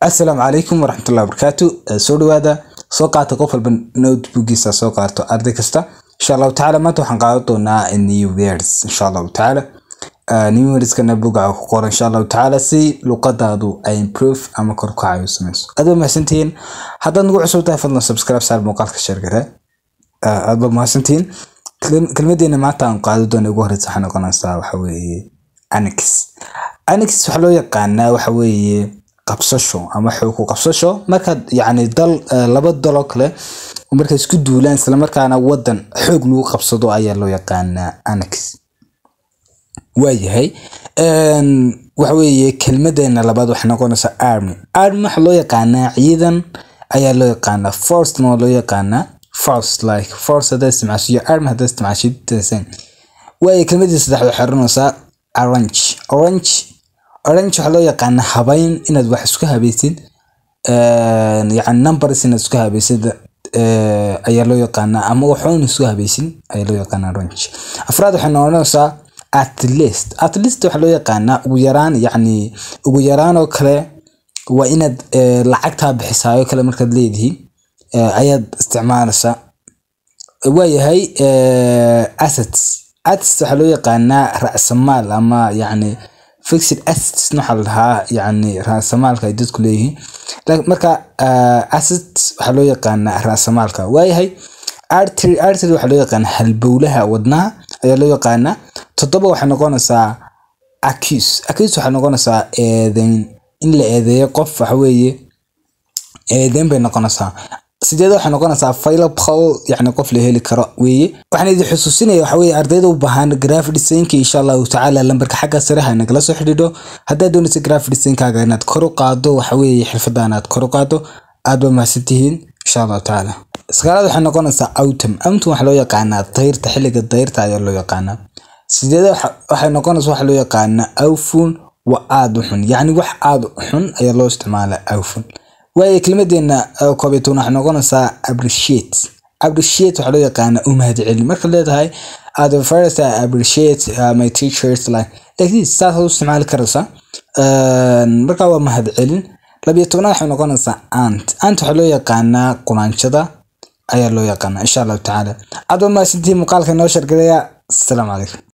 asalaamu calaykum waraxmatullahi wabarakaatu eh, soo dhawaada soo qaata qof walba notebookiisa soo qaarto arday kasta insha allahu tacaala maanta waxaan qaadan doonaa new insha allahu tacaala eh, new wordskana ku qoran insha allahu tacaala si luqadaadu ay improve ama kor kacayo samayso aadba mahadsantihiin haddaad nagu cusub tahay fadlan subscribe saar muuqaalka sheergara eh, aadba mahadsantihiin kelmadeena maanta aan qaadan doona ugu horeysa waxaa noqonaysaa waxa weeye annex annex loo yaqaanaa waxa qabsasho ama xoog qabsasho markaad yacni dal eh, laba dalo kale markay isku duulaan islamarkaana wadan xoog lagu qabsado ayaa loo yaqaanaa anax waayahay waxa weeye kelmadeena labaad waxay noqonaysaa army army waxaa loo yaqaanaa ciidan ayaa loo yaqaanaa forcena waa loo yaqaanaa force like force haddaad isticmaashiyo army haddaad isticmaashid waayahay kelmadii saddexaad waxay oranaysaa orange orange orange waxaa loo yaqaana habayn inaad wax isku habeysid yani numbers inaad isku habeysid ayaa loo yaqaanaa ama waxoon isku habeysin ayaa loo yaqaana orange afraad waxay noqonaysaa at least at loo yaqaanaa ugu yaraan yani ugu yaraanoo kale waa inaad lacagtaa bixisaayo kale markaad leedihiin ayaad isticmaalaysaa waayahay assets assets waxaa loo yaqaanaa ra'samaal ama yani fixed assets waxaa la dhahaa yani raasamaalka ay dadku leeyihiin marka asset ah, waxaa loo yaqaanaa raasamaalka waayahay artery artery waxaa loo yaqaanaa halbowlaha wadnaha ayaa loo yaqaanaa toddoba waxay noqonaysaa acuse acuse waxay noqonaysaa eedeyn in la eedeeyo qof waxa weeye eedeyn bay noqonaysaa sideed waxay noqonaysaa available yani qof la heli karo weeye waxaan idin xusuusinaya waxa weye ardayda u baahan graph designka insha allahu tacaala lambarka xagga sare nagala soo xidhiidho haddaad doonaysa graph designkaaga inaad kor u qaado waxa weeye xirfadan aad kor u qaado aad ba mahadsan tihiin insha allahu tacaala sagaalaad waxay noqonaysaa autum autum waxaa loo yaqaanaa dayrta xilliga dayrta ayaa loo yaqaanaa sideed waxay noqonaysaa waxaa loo yaqaanaa awfun wa aada u xun yacni wax aada u xun ayaa loo isticmaalaa awfun waayo kelmadeena koobiyo toban waxay noqonaysaa appreciate appreciate waxaa loo yaqaana u mahadcelin markaad leedahay aad first I uh, my teachers like like this saas u isticmaali karaysaa markaa waa mahadcelin labiyo tobnaad waxay noqonaysaa ant ant waxaa loo yaqaanaa qumaanjada ayaa loo yaqaanaa insha allahu tacaala adba maasintii muuqaalka noo shargelaya asalaamu calaykum